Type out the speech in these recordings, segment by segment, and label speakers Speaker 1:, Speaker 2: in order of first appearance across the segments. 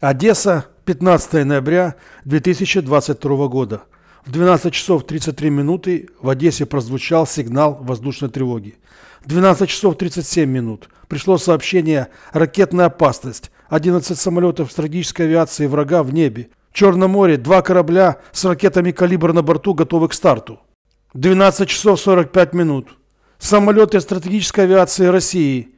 Speaker 1: Одесса, 15 ноября 2022 года. В 12 часов 33 минуты в Одессе прозвучал сигнал воздушной тревоги. В 12 часов 37 минут пришло сообщение «Ракетная опасность». 11 самолетов стратегической авиации врага в небе. В Черном море два корабля с ракетами калибра на борту готовы к старту. 12 часов 45 минут. Самолеты стратегической авиации России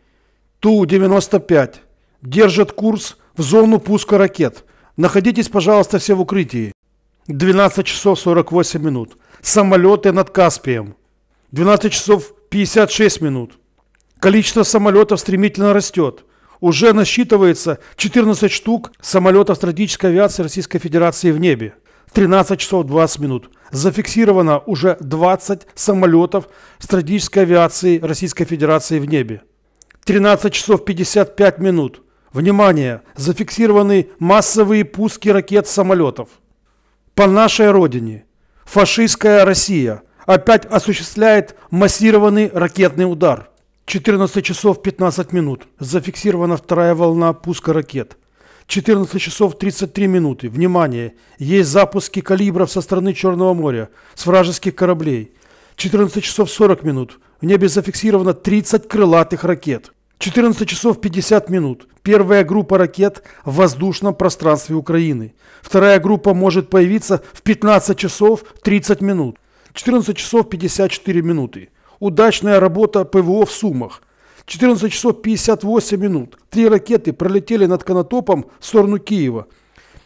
Speaker 1: Ту-95 держат курс в зону пуска ракет. Находитесь, пожалуйста, все в укрытии. 12 часов 48 минут. Самолеты над Каспием. 12 часов 56 минут. Количество самолетов стремительно растет. Уже насчитывается 14 штук самолетов стратегической авиации Российской Федерации в небе. 13 часов 20 минут. Зафиксировано уже 20 самолетов стратегической авиации Российской Федерации в небе. 13 часов 55 минут. Внимание! Зафиксированы массовые пуски ракет-самолетов. По нашей родине. Фашистская Россия опять осуществляет массированный ракетный удар. 14 часов 15 минут. Зафиксирована вторая волна пуска ракет. 14 часов 33 минуты. Внимание! Есть запуски калибров со стороны Черного моря, с вражеских кораблей. 14 часов 40 минут. В небе зафиксировано 30 крылатых ракет. 14 часов 50 минут. Первая группа ракет в воздушном пространстве Украины. Вторая группа может появиться в 15 часов 30 минут. 14 часов 54 минуты. Удачная работа ПВО в Сумах. 14 часов 58 минут. Три ракеты пролетели над Конотопом в сторону Киева.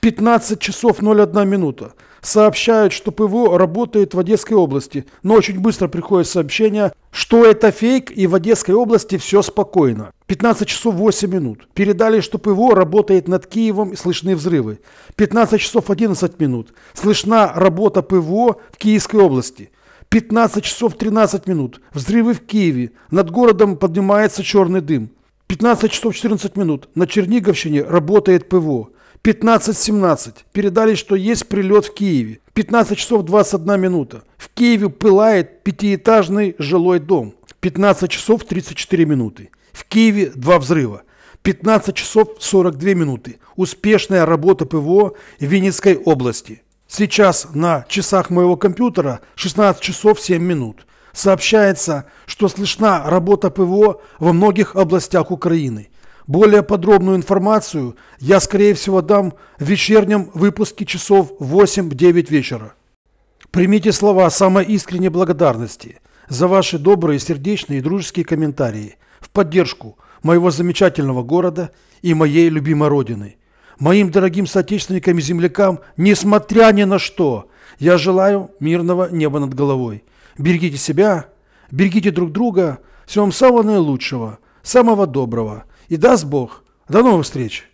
Speaker 1: 15 часов 01 минута. Сообщают, что ПВО работает в Одесской области, но очень быстро приходит сообщение, что это фейк и в Одесской области все спокойно. 15 часов 8 минут. Передали, что ПВО работает над Киевом и слышны взрывы. 15 часов 11 минут. Слышна работа ПВО в Киевской области. 15 часов 13 минут. Взрывы в Киеве. Над городом поднимается черный дым. 15 часов 14 минут. На Черниговщине работает ПВО. 15.17 передали, что есть прилет в Киеве. 15 часов 21 минута. В Киеве пылает пятиэтажный жилой дом. 15 часов 34 минуты. В Киеве два взрыва. 15 часов 42 минуты. Успешная работа ПВО в Винницкой области. Сейчас на часах моего компьютера 16 часов 7 минут. Сообщается, что слышна работа ПВО во многих областях Украины. Более подробную информацию я, скорее всего, дам в вечернем выпуске часов 8-9 вечера. Примите слова самой искренней благодарности за ваши добрые, сердечные и дружеские комментарии в поддержку моего замечательного города и моей любимой родины. Моим дорогим соотечественникам и землякам, несмотря ни на что, я желаю мирного неба над головой. Берегите себя, берегите друг друга, всем самого наилучшего, самого доброго – и даст Бог. До новых встреч!